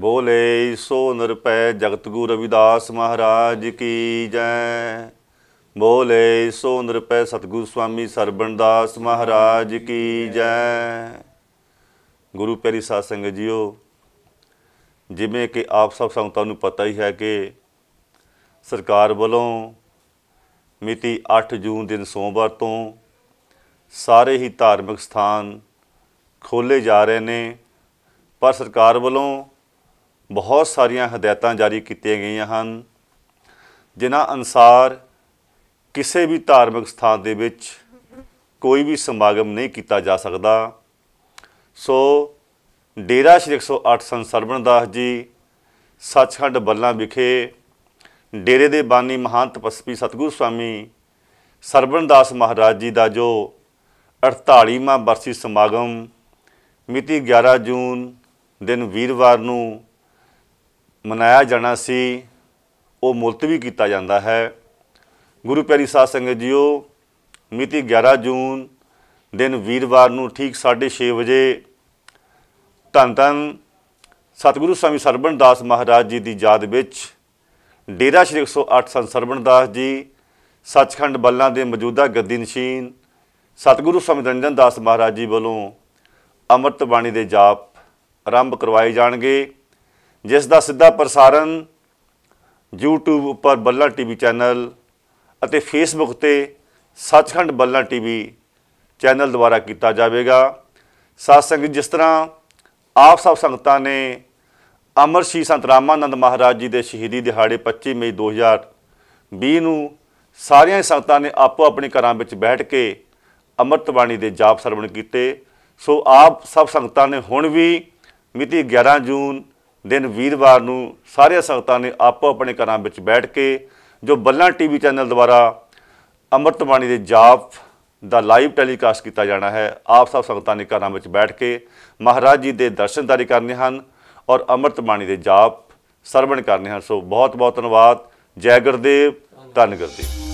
ਬੋਲੇ ਸੋ ਨਿਰਪੈ ਜਗਤ ਗੁਰ ਰਵਿਦਾਸ ਮਹਾਰਾਜ ਕੀ ਜੈ ਬੋਲੇ ਸੋ ਨਿਰਪੈ ਸਤਗੁਰ ਸੁਆਮੀ ਸਰਬਣਦਾਸ ਮਹਾਰਾਜ ਕੀ ਜੈ ਗੁਰੂ ਪਿਆਰੀ ਸਾਧ ਸੰਗਤ ਜੀਓ ਜਿਵੇਂ ਕਿ ਆਪ ਸਭ ਸੰਗਤਾਂ ਨੂੰ ਪਤਾ ਹੀ ਹੈ ਕਿ ਸਰਕਾਰ ਵੱਲੋਂ ਮਿਤੀ 8 ਜੂਨ ਦਿਨ ਸੋਮਵਾਰ ਤੋਂ ਸਾਰੇ ਹੀ ਧਾਰਮਿਕ ਸਥਾਨ ਖੋਲੇ ਜਾ ਰਹੇ ਨੇ ਪਰ ਸਰਕਾਰ ਵੱਲੋਂ ਬਹੁਤ ਸਾਰੀਆਂ ਹਦਾਇਤਾਂ ਜਾਰੀ ਕੀਤੀਆਂ ਗਈਆਂ ਹਨ ਜਿਨ੍ਹਾਂ ਅਨਸਾਰ ਕਿਸੇ ਵੀ ਧਾਰਮਿਕ ਸਥਾਨ ਦੇ ਵਿੱਚ ਕੋਈ ਵੀ ਸਮਾਗਮ ਨਹੀਂ ਕੀਤਾ ਜਾ ਸਕਦਾ ਸੋ ਡੇਰਾ ਸ਼੍ਰੀ 108 ਸੰਤ ਦਾਸ ਜੀ ਸੱਚਖੰਡ ਬੱਲਾ ਵਿਖੇ ਡੇਰੇ ਦੇ ਬਾਨੀ ਮਹਾਂ ਤਪਸਵੀ ਸਤਗੁਰ ਸਵਾਮੀ ਸਰਬਨ ਦਾਸ ਮਹਾਰਾਜ ਜੀ ਦਾ ਜੋ 48ਵਾਂ ਬਰਸੀ ਸਮਾਗਮ ਮਿਤੀ 11 ਜੂਨ ਦਿਨ ਵੀਰਵਾਰ ਨੂੰ ਮਨਾਇਆ ਜਾਣਾ ਸੀ ਉਹ ਮੁਲਤਵੀ ਕੀਤਾ ਜਾਂਦਾ ਹੈ ਗੁਰੂ ਪਿਆਰੀ ਸਾਧ ਸੰਗਤ ਜੀਓ ਮਿਤੀ 11 ਜੂਨ ਦਿਨ ਵੀਰਵਾਰ ਨੂੰ ਠੀਕ 6:30 ਵਜੇ ਧੰਨ ਧੰਨ ਸਤਿਗੁਰੂ ਸਵਾਮੀ ਸਰਬਣ ਦਾਸ ਮਹਾਰਾਜ ਜੀ ਦੀ ਯਾਦ ਵਿੱਚ ਡੇਰਾ ਸ਼੍ਰੀ 108 ਸੰਤ ਸਰਬਣ ਦਾਸ ਜੀ ਸੱਚਖੰਡ ਬੱਲਾਂ ਦੇ ਮੌਜੂਦਾ ਗੱਦੀ ਨਸ਼ੀਨ ਸਤਿਗੁਰੂ ਸਵਾਮੀ ਰੰਜਨ ਦਾਸ ਮਹਾਰਾਜ ਜੀ ਵੱਲੋਂ ਅੰਮ੍ਰਿਤ ਬਾਣੀ ਦੇ ਜਾਪ ਆਰੰਭ ਕਰਵਾਏ ਜਾਣਗੇ ਜਿਸ ਦਾ ਸਿੱਧਾ ਪ੍ਰਸਾਰਣ YouTube ਉੱਪਰ ਬੱਲਾ ਟੀਵੀ ਚੈਨਲ ਅਤੇ Facebook ਤੇ ਸੱਚਖੰਡ ਬੱਲਾ ਟੀਵੀ ਚੈਨਲ ਦੁਆਰਾ ਕੀਤਾ ਜਾਵੇਗਾ ਸਾਧ ਸੰਗਤ ਜਿਸ ਤਰ੍ਹਾਂ ਆਪ ਸਭ ਸੰਗਤਾਂ ਨੇ ਅਮਰ ਸ਼ੀ ਸੰਤ ਰਾਮਾਨੰਦ ਮਹਾਰਾਜ ਜੀ ਦੇ ਸ਼ਹੀਦੀ ਦਿਹਾੜੇ 25 ਮਈ 2020 ਨੂੰ ਸਾਰੀਆਂ ਸੰਗਤਾਂ ਨੇ ਆਪੋ ਆਪਣੇ ਘਰਾਂ ਵਿੱਚ ਬੈਠ ਕੇ ਅਮਰਤ ਬਾਣੀ ਦੇ ਜਾਪ ਸਰਵਣ ਕੀਤੇ ਸੋ ਆਪ ਸਭ ਸੰਗਤਾਂ ਨੇ ਹੁਣ ਵੀ ਮਿਤੀ 11 ਜੂਨ ਦਿਨ ਵੀਰਵਾਰ ਨੂੰ ਸਾਰੇ ਸੰਗਤਾਂ ਨੇ ਆਪੋ ਆਪਣੇ ਘਰਾਂ ਵਿੱਚ ਬੈਠ ਕੇ ਜੋ ਬੱਲਾ ਟੀਵੀ ਚੈਨਲ ਦੁਆਰਾ ਅੰਮ੍ਰਿਤ ਬਾਣੀ ਦੇ ਜਾਪ ਦਾ ਲਾਈਵ ਟੈਲੀਕਾਸਟ ਕੀਤਾ ਜਾਣਾ ਹੈ ਆਪ ਸਭ ਸੰਗਤਾਂ ਨੇ ਘਰਾਂ ਵਿੱਚ ਬੈਠ ਕੇ ਮਹਾਰਾਜ ਜੀ ਦੇ ਦਰਸ਼ਨਦਾਰੀ ਕਰਨੇ ਹਨ ਔਰ ਅੰਮ੍ਰਿਤ ਬਾਣੀ ਦੇ ਜਾਪ ਸਰਵਣ ਕਰਨੇ ਹਨ ਸੋ ਬਹੁਤ ਬਹੁਤ ਧੰਨਵਾਦ ਜੈ ਗੁਰਦੇਵ ਧੰਨ ਗੁਰਦੇਵ